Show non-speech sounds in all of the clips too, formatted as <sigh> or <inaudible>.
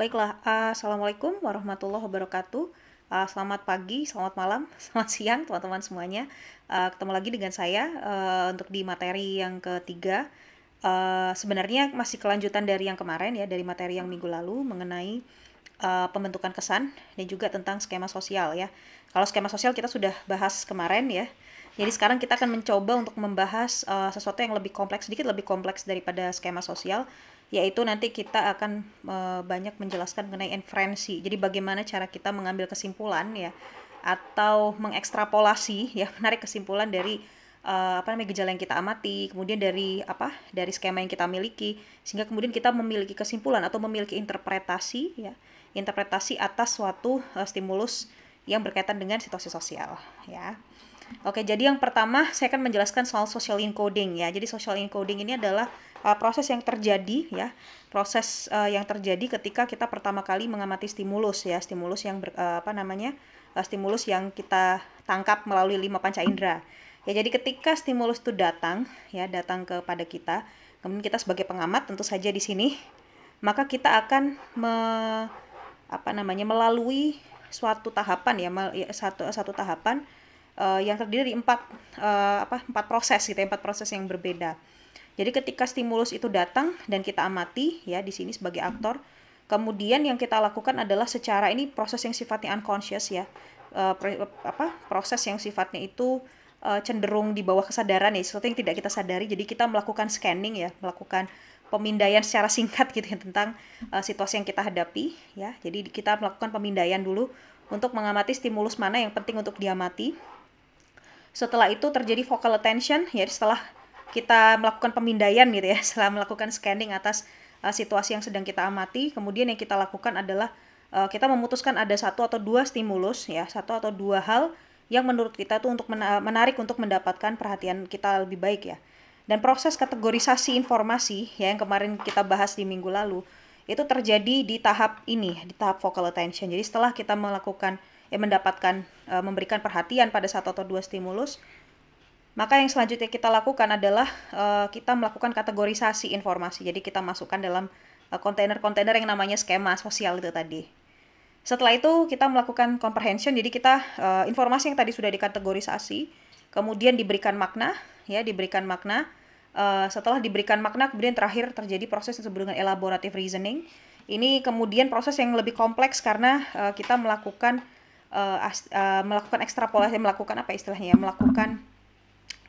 Baiklah, eh, Assalamualaikum warahmatullahi wabarakatuh. Uh, selamat pagi, selamat malam, <laughs> selamat siang teman-teman semuanya. Uh, ketemu lagi dengan saya uh, untuk di materi yang ketiga. Uh, sebenarnya masih kelanjutan dari yang kemarin ya, dari materi yang minggu lalu mengenai uh, pembentukan kesan dan juga tentang skema sosial ya. Kalau skema sosial kita sudah bahas kemarin ya. Jadi sekarang kita akan mencoba untuk membahas uh, sesuatu yang lebih kompleks sedikit lebih kompleks daripada skema sosial yaitu nanti kita akan e, banyak menjelaskan mengenai inferensi. Jadi bagaimana cara kita mengambil kesimpulan ya atau mengekstrapolasi <laughs> ya menarik kesimpulan dari uh, apa namanya gejala yang kita amati, kemudian dari apa dari skema yang kita miliki sehingga kemudian kita memiliki kesimpulan atau memiliki interpretasi ya interpretasi atas suatu uh, stimulus yang berkaitan dengan situasi sosial ya. Oke, jadi yang pertama saya akan menjelaskan soal social encoding ya. Jadi social encoding ini adalah uh, proses yang terjadi ya, proses uh, yang terjadi ketika kita pertama kali mengamati stimulus ya, stimulus yang ber, uh, apa namanya? Uh, stimulus yang kita tangkap melalui lima panca indera. Ya, jadi ketika stimulus itu datang ya, datang kepada kita, kemudian kita sebagai pengamat tentu saja di sini, maka kita akan me, apa namanya? melalui suatu tahapan ya, ya satu satu tahapan uh, yang terdiri dari empat uh, apa empat proses gitu ya, empat proses yang berbeda. Jadi ketika stimulus itu datang dan kita amati ya di sini sebagai aktor, kemudian yang kita lakukan adalah secara ini proses yang sifatnya unconscious ya, uh, apa proses yang sifatnya itu uh, cenderung di bawah kesadaran ya, sesuatu yang tidak kita sadari. Jadi kita melakukan scanning ya, melakukan pemindaian secara singkat gitu ya tentang uh, situasi yang kita hadapi ya. Jadi kita melakukan pemindaian dulu untuk mengamati stimulus mana yang penting untuk diamati setelah itu terjadi focal attention, ya setelah kita melakukan pemindaian gitu ya, <laughs> setelah melakukan scanning atas uh, situasi yang sedang kita amati, kemudian yang kita lakukan adalah uh, kita memutuskan ada satu atau dua stimulus ya, satu atau dua hal yang menurut kita tuh untuk menarik untuk mendapatkan perhatian kita lebih baik ya. Dan proses kategorisasi informasi ya yang kemarin kita bahas di minggu lalu itu terjadi di tahap ini, di tahap focal attention. Jadi setelah kita melakukan ya mendapatkan e, memberikan perhatian pada satu atau dua stimulus, maka yang selanjutnya kita lakukan adalah e, kita melakukan kategorisasi informasi. Jadi kita masukkan dalam eh, kontainer-kontainer yang namanya skema sosial itu tadi. Setelah itu kita melakukan comprehension. Jadi kita informasi yang tadi sudah dikategorisasi, kemudian diberikan makna, ya diberikan makna. Uh, setelah diberikan makna, kemudian terakhir terjadi proses yang disebut dengan elaborative reasoning. Ini kemudian proses yang lebih kompleks karena uh, kita melakukan uh, as, uh, melakukan ekstrapolasi melakukan apa istilahnya ya melakukan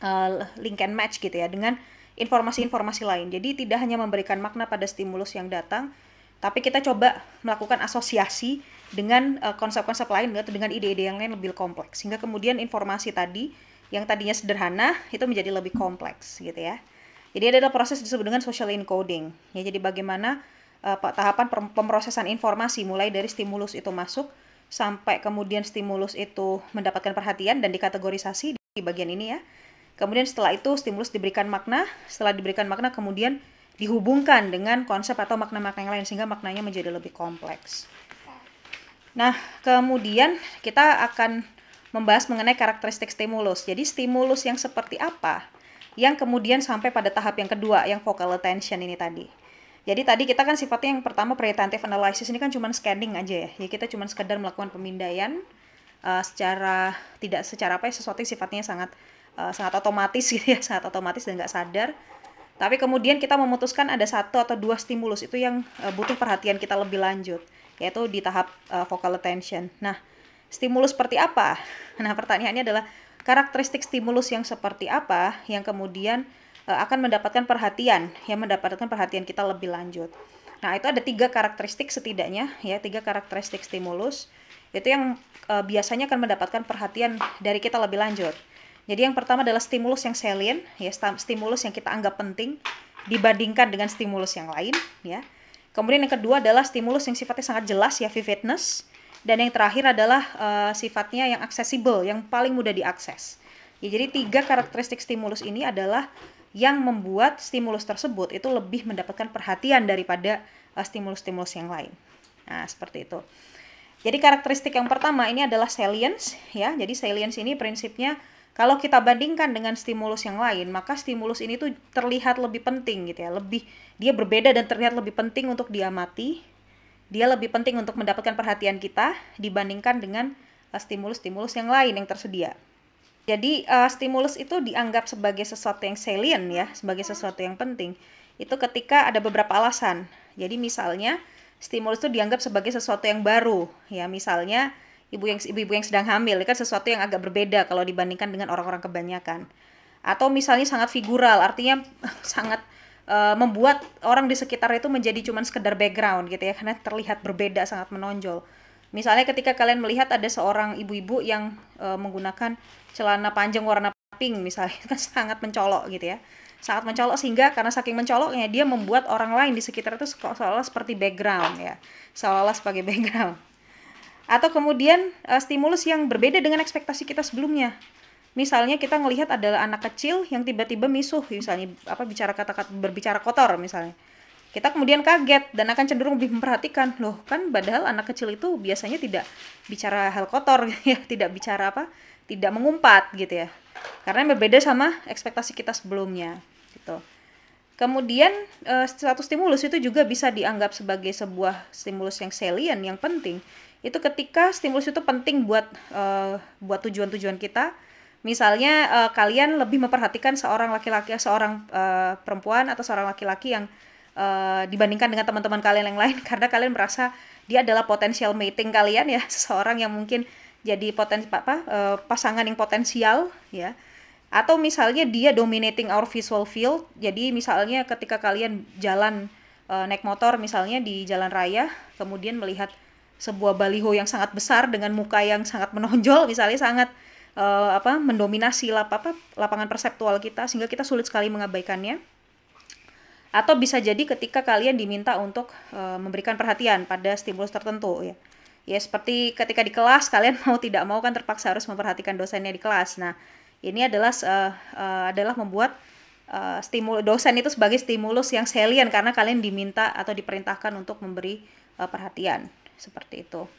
uh, link and match gitu ya dengan informasi-informasi lain. Jadi tidak hanya memberikan makna pada stimulus yang datang, tapi kita coba melakukan asosiasi dengan konsep-konsep uh, lain atau gitu, dengan ide-ide yang lain lebih kompleks sehingga kemudian informasi tadi yang tadinya sederhana itu menjadi lebih kompleks gitu ya. Jadi ada proses disebut dengan social encoding. Ya jadi bagaimana uh, tahapan pemrosesan informasi mulai dari stimulus itu masuk sampai kemudian stimulus itu mendapatkan perhatian dan dikategorisasi di bagian ini ya. Kemudian setelah itu stimulus diberikan makna, setelah diberikan makna kemudian dihubungkan dengan konsep atau makna-makna yang lain sehingga maknanya menjadi lebih kompleks. Nah, kemudian kita akan membahas mengenai karakteristik stimulus. Jadi stimulus yang seperti apa yang kemudian sampai pada tahap yang kedua yang focal attention ini tadi. Jadi tadi kita kan sifatnya yang pertama preventive analysis ini kan cuma scanning aja ya. Ya kita cuma sekedar melakukan pemindaian uh, secara tidak secara apa ya sesuatu yang sifatnya sangat uh, sangat otomatis <laughs> gitu ya, sangat otomatis dan nggak sadar. Tapi kemudian kita memutuskan ada satu atau dua stimulus itu yang uh, butuh perhatian kita lebih lanjut, yaitu di tahap uh, vocal attention. Nah, stimulus seperti apa? <laughs> Nah, pertanyaannya adalah karakteristik stimulus yang seperti apa yang kemudian Eh, akan mendapatkan perhatian yang mendapatkan perhatian kita lebih lanjut nah itu ada tiga karakteristik setidaknya ya tiga karakteristik stimulus itu yang e, biasanya akan mendapatkan perhatian dari kita lebih lanjut jadi yang pertama adalah stimulus yang salient ya stimulus yang kita anggap penting dibandingkan dengan stimulus yang lain ya kemudian yang kedua adalah stimulus yang sifatnya sangat jelas ya vividness dan yang terakhir adalah e, sifatnya yang accessible yang paling mudah diakses ya jadi tiga karakteristik stimulus ini adalah yang membuat stimulus tersebut itu lebih mendapatkan perhatian daripada eh, stimulus-stimulus yang lain. Nah, seperti itu. Jadi karakteristik yang pertama ini adalah salience ya. Jadi salience ini prinsipnya kalau kita bandingkan dengan stimulus yang lain, maka stimulus ini tuh terlihat lebih penting gitu ya. Lebih dia berbeda dan terlihat lebih penting untuk diamati. Dia lebih penting untuk mendapatkan perhatian kita dibandingkan dengan eh, stimulus-stimulus yang lain yang tersedia. Jadi uh, stimulus itu dianggap sebagai sesuatu yang salient ya, sebagai sesuatu yang penting. Itu ketika ada beberapa alasan. Jadi misalnya stimulus itu dianggap sebagai sesuatu yang baru ya, misalnya ibu yang ibu-ibu yang sedang hamil ya kan sesuatu yang agak berbeda kalau dibandingkan dengan orang-orang kebanyakan. Atau misalnya sangat figural, artinya <laughs> sangat uh, membuat orang di sekitar itu menjadi cuman sekedar background gitu ya karena terlihat berbeda sangat menonjol Misalnya ketika kalian melihat ada seorang ibu-ibu yang e, menggunakan celana panjang warna pink misalnya <laughs> kan sangat mencolok gitu ya. Sangat mencolok sehingga karena saking mencoloknya dia membuat orang lain di sekitar itu seolah-olah seperti background ya. Seolah-olah sebagai <laughs> background. Atau kemudian e, stimulus yang berbeda dengan ekspektasi kita sebelumnya. Misalnya kita melihat ada anak kecil yang tiba-tiba misuh misalnya apa bicara kata-kata berbicara kotor misalnya kita kemudian kaget dan akan cenderung lebih memperhatikan loh kan padahal anak kecil itu biasanya tidak bicara hal kotor <laughs> gitu ya tidak bicara apa tidak mengumpat gitu ya karena berbeda sama ekspektasi kita sebelumnya gitu kemudian eh, satu stimulus itu juga bisa dianggap sebagai sebuah stimulus yang salient yang penting itu ketika stimulus itu penting buat eh, buat tujuan-tujuan kita misalnya uh, kalian lebih memperhatikan seorang laki-laki seorang uh, perempuan atau seorang laki-laki yang Eh, dibandingkan dengan teman-teman kalian yang lain <laughs> karena kalian merasa dia adalah potensial mating kalian ya <laughs> seseorang yang mungkin jadi potensi apa uh, pasangan yang potensial ya atau misalnya dia dominating our visual field jadi misalnya ketika kalian jalan uh, naik motor misalnya di jalan raya kemudian melihat sebuah baliho yang sangat besar dengan muka yang sangat menonjol <laughs> misalnya sangat uh, apa mendominasi lap, apa, lapangan perseptual kita sehingga kita sulit sekali mengabaikannya atau bisa jadi ketika kalian diminta untuk e, memberikan perhatian pada stimulus tertentu ya. Ya seperti ketika di kelas <laughs> kalian mau tidak mau kan terpaksa harus memperhatikan dosennya di kelas. Nah, ini adalah e, e, adalah membuat Uh, stimulus dosen itu sebagai stimulus yang salient karena kalian diminta atau diperintahkan untuk memberi uh, perhatian seperti itu.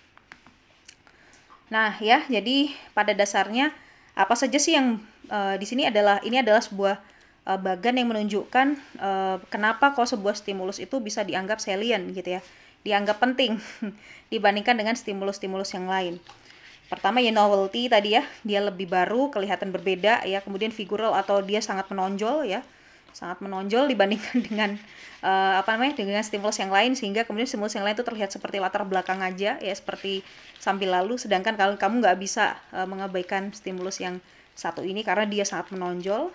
Nah, ya, jadi pada dasarnya apa saja sih yang uh, di sini adalah ini adalah sebuah uh, bagan yang menunjukkan uh, kenapa kok sebuah stimulus itu bisa dianggap salient gitu ya, dianggap penting <laughs> dibandingkan dengan stimulus-stimulus yang lain. Pertama ya novelty tadi ya, dia lebih baru, kelihatan berbeda ya, kemudian figural atau dia sangat menonjol ya sangat menonjol dibandingkan <laughs> dengan uh, apa namanya dengan stimulus yang lain sehingga kemudian stimulus yang lain itu terlihat seperti latar belakang aja ya seperti sambil lalu sedangkan kalau kamu nggak bisa uh, mengabaikan stimulus yang satu ini karena dia sangat menonjol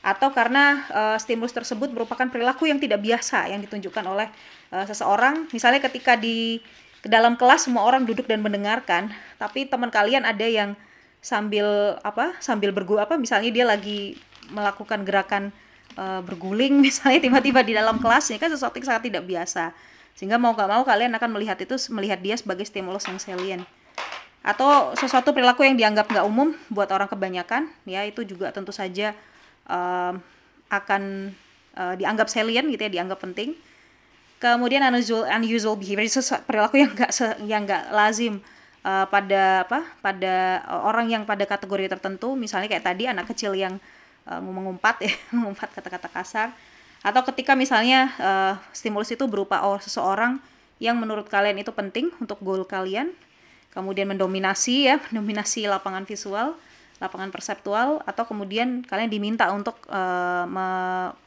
atau karena uh, stimulus tersebut merupakan perilaku yang tidak biasa yang ditunjukkan oleh uh, seseorang misalnya ketika di ke dalam kelas semua orang duduk dan mendengarkan tapi teman kalian ada yang sambil apa sambil bergu apa misalnya dia lagi melakukan gerakan uh, berguling <laughs> misalnya tiba-tiba di dalam kelas ini kan sesuatu yang sangat tidak biasa sehingga mau gak mau kalian akan melihat itu melihat dia sebagai stimulus yang salient atau sesuatu perilaku yang dianggap nggak umum buat orang kebanyakan ya itu juga tentu saja uh, akan uh, dianggap salient gitu ya, dianggap penting. Kemudian unusual unusual behavior itu perilaku yang enggak yang enggak lazim uh, pada apa? pada orang yang pada kategori tertentu, misalnya kayak tadi anak kecil yang uh, mengumpat ya, <laughs> mengumpat kata-kata kasar atau ketika misalnya uh, stimulus itu berupa oh, seseorang yang menurut kalian itu penting untuk goal kalian, kemudian mendominasi ya, <laughs> mendominasi lapangan visual lapangan perseptual atau kemudian kalian diminta untuk uh,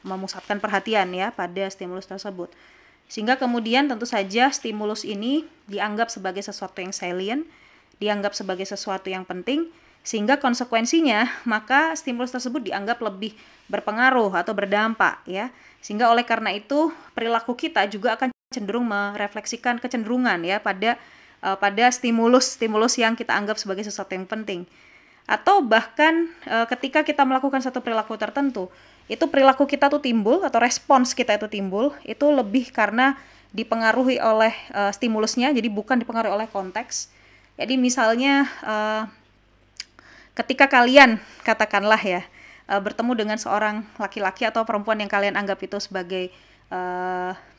memusatkan perhatian ya pada stimulus tersebut. Sehingga kemudian tentu saja stimulus ini dianggap sebagai sesuatu yang salient, dianggap sebagai sesuatu yang penting sehingga konsekuensinya <laughs> maka stimulus tersebut dianggap lebih berpengaruh atau berdampak ya. Sehingga oleh karena itu perilaku kita juga akan cenderung merefleksikan kecenderungan ya pada uh, pada stimulus stimulus yang kita anggap sebagai sesuatu yang penting atau bahkan e, ketika kita melakukan satu perilaku tertentu itu perilaku kita tuh timbul atau respons kita itu timbul itu lebih karena dipengaruhi oleh e, stimulusnya jadi bukan dipengaruhi oleh konteks jadi misalnya e, ketika kalian katakanlah ya e, bertemu dengan seorang laki-laki atau perempuan yang kalian anggap itu sebagai e,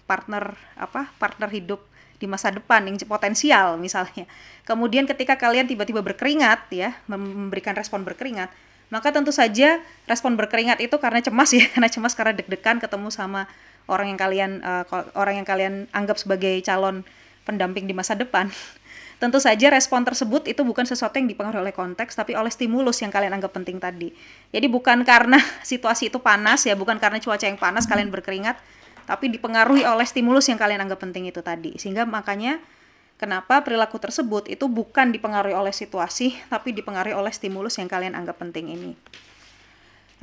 partner apa partner hidup di masa depan yang potensial misalnya. Kemudian ketika kalian tiba-tiba berkeringat ya, memberikan respon berkeringat, maka tentu saja respon berkeringat itu karena cemas <laughs> ya, karena cemas karena deg-degan ketemu sama orang yang kalian uh, orang yang kalian anggap sebagai calon pendamping di masa depan. <laughs> Tentu saja respon tersebut itu bukan sesuatu yang dipengaruhi oleh konteks tapi oleh stimulus yang kalian anggap penting tadi. Jadi bukan karena <laughs> situasi itu panas ya, bukan karena cuaca yang panas kalian berkeringat, tapi dipengaruhi oleh stimulus yang kalian anggap penting itu tadi. Sehingga makanya kenapa perilaku tersebut itu bukan dipengaruhi oleh situasi, tapi dipengaruhi oleh stimulus yang kalian anggap penting ini.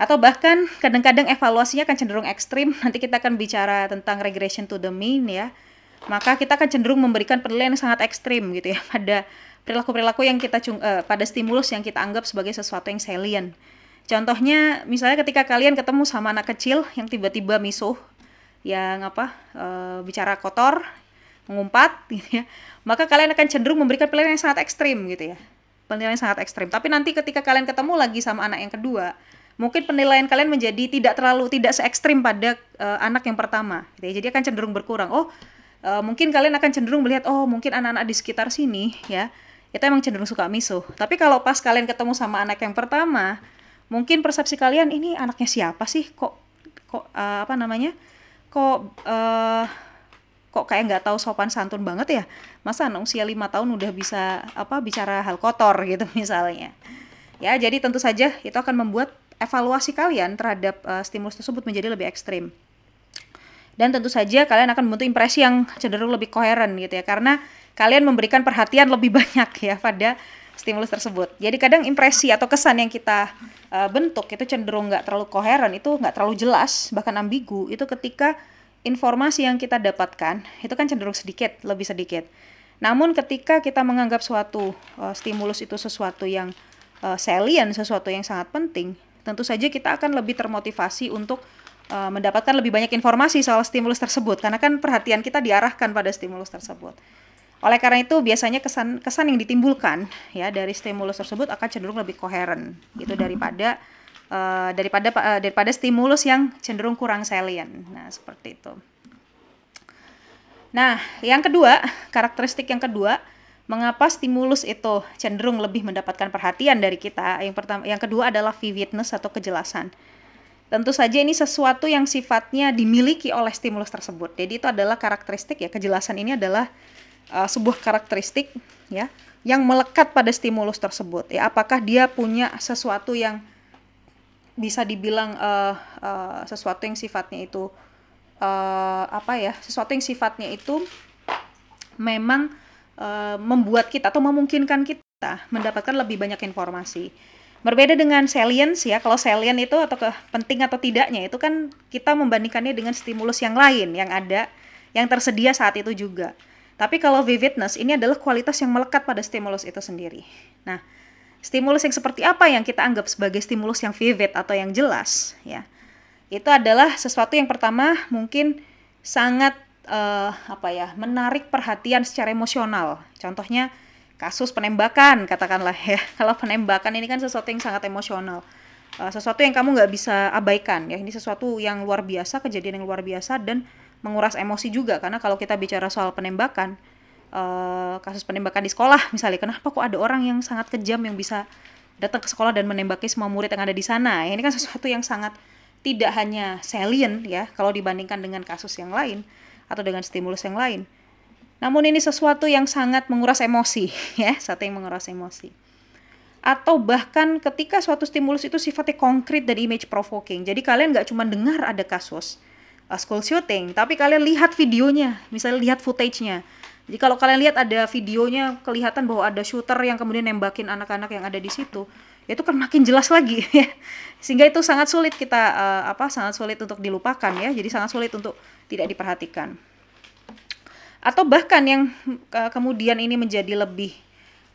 Atau bahkan kadang-kadang evaluasinya akan cenderung ekstrim. <laughs> Nanti kita akan bicara tentang regression to the mean ya. Maka kita akan cenderung memberikan penilaian yang sangat ekstrim gitu ya <laughs> pada perilaku-perilaku yang kita uh, pada stimulus yang kita anggap sebagai sesuatu yang salient. Contohnya, misalnya ketika kalian ketemu sama anak kecil yang tiba-tiba misuh yang apa e, bicara kotor, mengumpat <laughs> gitu ya, maka kalian akan cenderung memberikan penilaian yang sangat ekstrim gitu ya. Penilaian yang sangat ekstrim. Tapi nanti ketika kalian ketemu lagi sama anak yang kedua, mungkin penilaian kalian menjadi tidak terlalu tidak se ekstrim pada uh, anak yang pertama gitu ya. jadi akan cenderung berkurang oh uh, mungkin kalian akan cenderung melihat oh mungkin anak-anak di sekitar sini ya itu emang cenderung suka misuh tapi kalau pas kalian ketemu sama anak yang pertama mungkin persepsi kalian ini anaknya siapa sih kok kok uh, apa namanya kok uh, kok kayak nggak tahu sopan santun banget ya masa anak usia lima tahun udah bisa apa bicara hal kotor gitu <laughs> misalnya ya jadi tentu saja itu akan membuat evaluasi kalian terhadap uh, stimulus tersebut menjadi lebih ekstrim dan tentu saja kalian akan membentuk impresi yang cenderung lebih koheren gitu ya karena kalian memberikan perhatian lebih <laughs> banyak ya pada stimulus tersebut. Jadi kadang impresi atau kesan yang kita uh, bentuk itu cenderung nggak terlalu koheren, itu nggak terlalu jelas, bahkan ambigu. Itu ketika informasi yang kita dapatkan itu kan cenderung sedikit, lebih sedikit. Namun ketika kita menganggap suatu uh, stimulus itu sesuatu yang uh, salient, sesuatu yang sangat penting, tentu saja kita akan lebih termotivasi untuk uh, mendapatkan lebih banyak informasi soal stimulus tersebut karena kan perhatian kita diarahkan pada stimulus tersebut. Oleh karena itu biasanya kesan kesan yang ditimbulkan ya dari stimulus tersebut akan cenderung lebih koheren gitu mm-hmm. daripada uh, daripada uh, daripada stimulus yang cenderung kurang salient. Nah, seperti itu. Nah, yang kedua, karakteristik yang kedua, mengapa stimulus itu cenderung lebih mendapatkan perhatian dari kita? Yang pertama, yang kedua adalah vividness atau kejelasan. Tentu saja ini sesuatu yang sifatnya dimiliki oleh stimulus tersebut. Jadi itu adalah karakteristik ya, kejelasan ini adalah uh, sebuah karakteristik ya yang melekat pada stimulus tersebut ya apakah dia punya sesuatu yang bisa dibilang uh, uh, sesuatu yang sifatnya itu uh, apa ya sesuatu yang sifatnya itu memang uh, membuat kita atau memungkinkan kita mendapatkan lebih banyak informasi berbeda dengan salience ya kalau salient itu atau ke, penting atau tidaknya itu kan kita membandingkannya dengan stimulus yang lain yang ada yang tersedia saat itu juga tapi kalau vividness ini adalah kualitas yang melekat pada stimulus itu sendiri. Nah, stimulus yang seperti apa yang kita anggap sebagai stimulus yang vivid atau yang jelas, ya? Itu adalah sesuatu yang pertama mungkin sangat uh, apa ya, menarik perhatian secara emosional. Contohnya kasus penembakan, katakanlah ya. <laughs> Kalau penembakan ini kan sesuatu yang sangat emosional. Eh, sesuatu yang kamu nggak bisa abaikan ya ini sesuatu yang luar biasa kejadian yang luar biasa dan menguras emosi juga karena kalau kita bicara soal penembakan uh, kasus penembakan di sekolah misalnya kenapa kok ada orang yang sangat kejam yang bisa datang ke sekolah dan menembaki semua murid yang ada di sana ini kan sesuatu yang sangat tidak hanya salient ya kalau dibandingkan dengan kasus yang lain atau dengan stimulus yang lain namun ini sesuatu yang sangat menguras emosi <laughs> ya satu yang menguras emosi atau bahkan ketika suatu stimulus itu sifatnya konkret dan image provoking. Jadi kalian nggak cuma dengar ada kasus, uh, school shooting, tapi kalian lihat videonya, misalnya lihat footage-nya. Jadi kalau kalian lihat ada videonya kelihatan bahwa ada shooter yang kemudian nembakin anak-anak yang ada di situ, itu kan makin jelas lagi <laughs> ya. Sehingga itu sangat sulit kita uh, apa sangat sulit untuk dilupakan ya. Jadi sangat sulit untuk tidak diperhatikan. Atau bahkan yang uh, kemudian ini menjadi lebih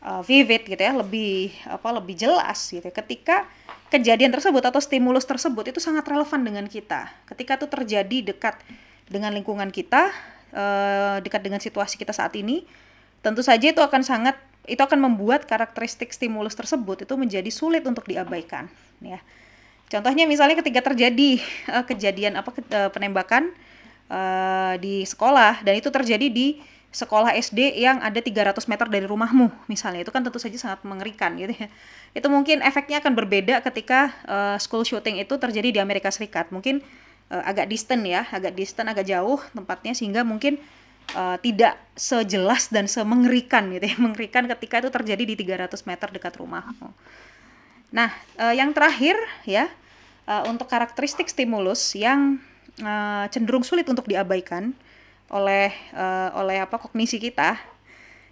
uh, vivid gitu ya, lebih apa lebih jelas gitu ya, ketika kejadian tersebut atau stimulus tersebut itu sangat relevan dengan kita. Ketika itu terjadi dekat dengan lingkungan kita, eh, dekat dengan situasi kita saat ini, tentu saja itu akan sangat itu akan membuat karakteristik stimulus tersebut itu menjadi sulit untuk diabaikan, ya. Contohnya misalnya ketika terjadi eh, kejadian apa eh, penembakan di sekolah dan itu terjadi di sekolah SD yang ada 300 meter dari rumahmu misalnya itu kan tentu saja sangat mengerikan gitu ya itu mungkin efeknya akan berbeda ketika uh, school shooting itu terjadi di Amerika Serikat mungkin uh, agak distant ya agak distant agak jauh tempatnya sehingga mungkin uh, tidak sejelas dan semengerikan gitu ya <laughs> mengerikan ketika itu terjadi di 300 meter dekat rumahmu nah uh, yang terakhir ya uh, untuk karakteristik stimulus yang uh, cenderung sulit untuk diabaikan oleh uh, oleh apa kognisi kita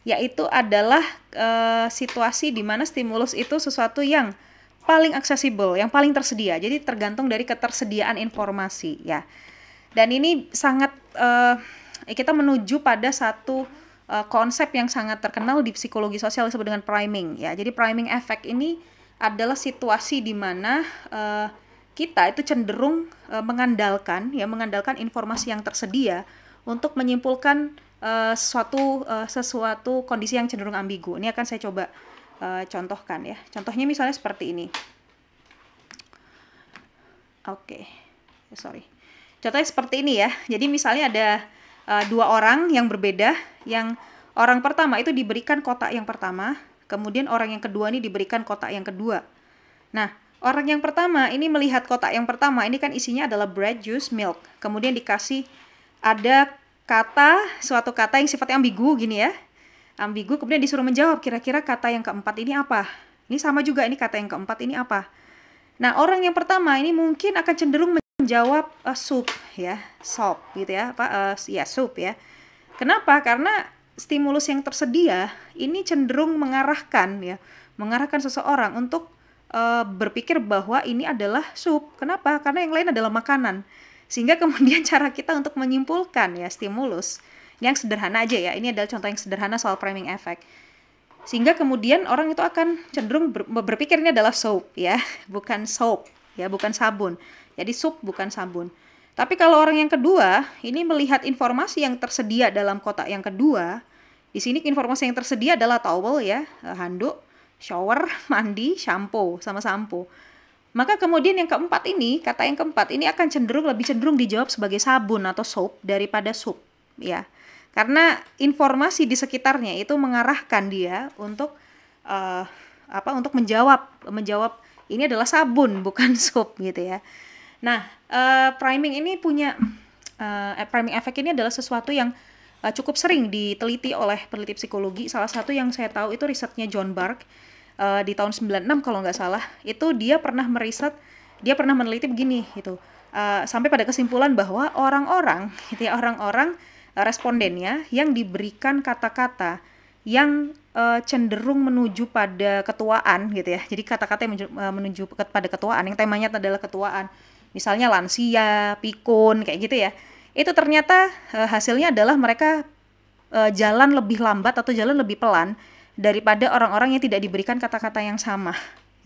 yaitu adalah uh, situasi di mana stimulus itu sesuatu yang paling aksesibel, yang paling tersedia. Jadi tergantung dari ketersediaan informasi ya. Dan ini sangat uh, kita menuju pada satu uh, konsep yang sangat terkenal di psikologi sosial disebut dengan priming ya. Jadi priming effect ini adalah situasi di mana uh, kita itu cenderung uh, mengandalkan ya mengandalkan informasi yang tersedia untuk menyimpulkan uh, sesuatu uh, sesuatu kondisi yang cenderung ambigu. Ini akan saya coba uh, contohkan ya. Contohnya misalnya seperti ini. Oke, okay. sorry. Contohnya seperti ini ya. Jadi misalnya ada uh, dua orang yang berbeda, yang orang pertama itu diberikan kotak yang pertama, kemudian orang yang kedua ini diberikan kotak yang kedua. Nah, orang yang pertama ini melihat kotak yang pertama ini kan isinya adalah bread, juice, milk. Kemudian dikasih ada kata suatu kata yang sifatnya ambigu gini ya ambigu kemudian disuruh menjawab kira-kira kata yang keempat ini apa ini sama juga ini kata yang keempat ini apa nah orang yang pertama ini mungkin akan cenderung menjawab uh, soup ya sop gitu ya apa uh, ya sup ya kenapa karena stimulus yang tersedia ini cenderung mengarahkan ya mengarahkan seseorang untuk uh, berpikir bahwa ini adalah sup. Kenapa? Karena yang lain adalah makanan. Sehingga kemudian <laughs> cara kita untuk menyimpulkan ya stimulus, yang sederhana aja ya, ini adalah contoh yang sederhana soal priming effect. Sehingga kemudian orang itu akan cenderung ber berpikir ini adalah soap ya, <laughs> bukan soap ya, bukan sabun. Jadi soap bukan sabun. Tapi kalau orang yang kedua, ini melihat informasi yang tersedia dalam kotak yang kedua, di sini informasi yang tersedia adalah towel ya, eh, handuk, shower, <laughs> mandi, shampoo, sama sampo. Maka kemudian yang keempat ini, kata yang keempat ini akan cenderung lebih cenderung dijawab sebagai sabun atau soap daripada sup, ya. Karena informasi di sekitarnya itu mengarahkan dia untuk uh, apa untuk menjawab menjawab ini adalah sabun <laughs> bukan sup gitu ya. Nah, uh, priming ini punya uh, priming efek ini adalah sesuatu yang cukup sering diteliti oleh peneliti psikologi. Salah satu yang saya tahu itu risetnya John Bark uh, di tahun 96 kalau nggak salah itu dia pernah meriset dia pernah meneliti begini itu uh, eh, sampai pada kesimpulan bahwa orang-orang <laughs> gitu ya orang-orang uh, respondennya yang diberikan kata-kata yang uh, cenderung menuju pada ketuaan gitu ya. Jadi kata-kata yang menuju, pada ketuaan yang temanya adalah ketuaan. Misalnya lansia, pikun kayak gitu ya. Itu ternyata uh, hasilnya adalah mereka uh, jalan lebih lambat atau jalan lebih pelan daripada orang-orang yang tidak diberikan kata-kata yang sama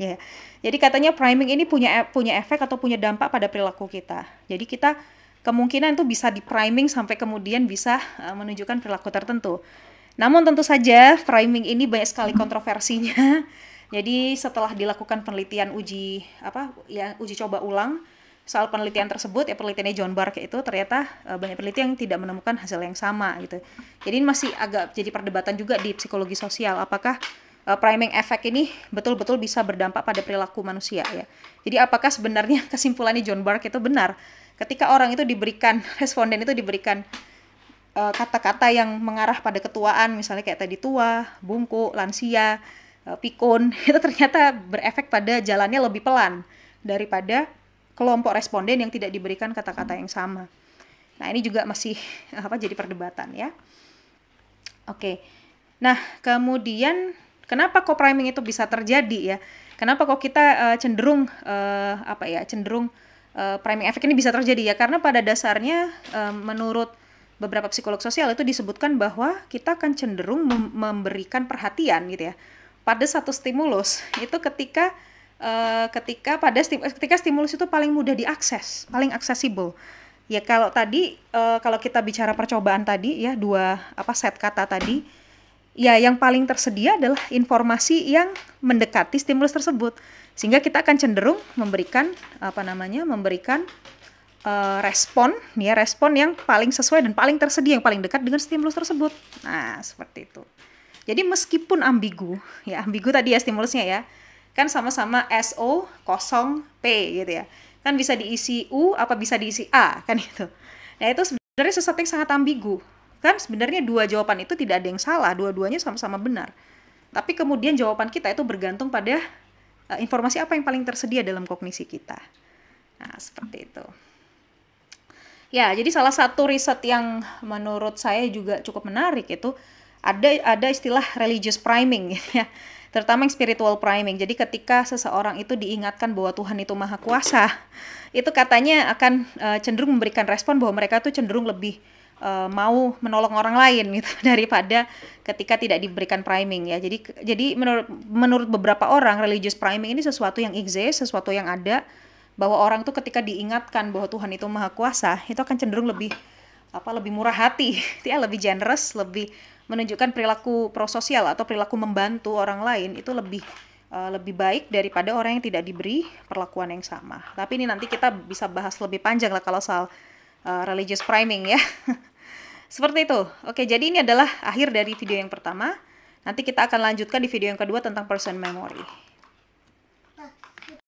ya. Jadi katanya priming ini punya e, punya efek atau punya dampak pada perilaku kita. Jadi kita kemungkinan itu bisa di priming sampai kemudian bisa e, menunjukkan perilaku tertentu. Namun tentu saja priming ini banyak sekali kontroversinya. <laughs> Jadi setelah dilakukan penelitian uji apa ya uji coba ulang soal penelitian tersebut ya penelitiannya John Bark itu ternyata uh, banyak penelitian yang tidak menemukan hasil yang sama gitu. Jadi ini masih agak jadi perdebatan juga di psikologi sosial apakah uh, priming effect ini betul-betul bisa berdampak pada perilaku manusia ya. Jadi apakah sebenarnya <laughs> kesimpulannya John Bark itu benar ketika orang itu diberikan <laughs> responden itu diberikan kata eh, kata-kata yang mengarah pada ketuaan misalnya kayak tadi tua, bungku, lansia, uh, pikun <laughs> itu ternyata berefek pada jalannya lebih pelan daripada kelompok responden yang tidak diberikan kata-kata yang sama. Nah, ini juga masih <laughs> apa jadi perdebatan ya. Oke. Nah, kemudian kenapa kok priming itu bisa terjadi ya? Kenapa kok kita uh, cenderung uh, apa ya? Cenderung uh, priming efek ini bisa terjadi ya? Karena pada dasarnya uh, menurut beberapa psikolog sosial itu disebutkan bahwa kita akan cenderung mem memberikan perhatian gitu ya pada satu stimulus itu ketika Eh, ketika pada sti eh, ketika stimulus itu paling mudah diakses, paling aksesibel. Ya kalau tadi uh, kalau kita bicara percobaan tadi ya dua apa set kata tadi ya yang paling tersedia adalah informasi yang mendekati stimulus tersebut sehingga kita akan cenderung memberikan apa namanya memberikan uh, respon ya respon yang paling sesuai dan paling tersedia yang paling dekat dengan stimulus tersebut. Nah, seperti itu. Jadi meskipun ambigu, ya ambigu tadi ya stimulusnya ya kan sama-sama SO kosong p gitu ya. Kan bisa diisi U apa bisa diisi A kan itu. Nah, itu sebenarnya sesuatu yang sangat ambigu. Kan sebenarnya dua jawaban itu tidak ada yang salah, dua-duanya sama-sama benar. Tapi kemudian jawaban kita itu bergantung pada uh, informasi apa yang paling tersedia dalam kognisi kita. Nah, seperti itu. Ya, jadi salah satu riset yang menurut saya juga cukup menarik itu ada ada istilah religious priming gitu ya terutama yang spiritual priming. Jadi ketika seseorang itu diingatkan bahwa Tuhan itu maha kuasa, itu katanya akan uh, cenderung memberikan respon bahwa mereka tuh cenderung lebih uh, mau menolong orang lain <laughs> gitu daripada ketika tidak diberikan priming ya. Jadi jadi menurut menurut beberapa orang religious priming ini sesuatu yang exist, sesuatu yang ada bahwa orang tuh ketika diingatkan bahwa Tuhan itu maha kuasa, itu akan cenderung lebih apa lebih murah hati, ya <laughs> lebih generous, lebih menunjukkan perilaku prososial atau perilaku membantu orang lain itu lebih uh, lebih baik daripada orang yang tidak diberi perlakuan yang sama. Tapi ini nanti kita bisa bahas lebih panjang lah kalau soal uh, religious priming ya. <laughs> Seperti itu. Oke, jadi ini adalah akhir dari video yang pertama. Nanti kita akan lanjutkan di video yang kedua tentang person memory.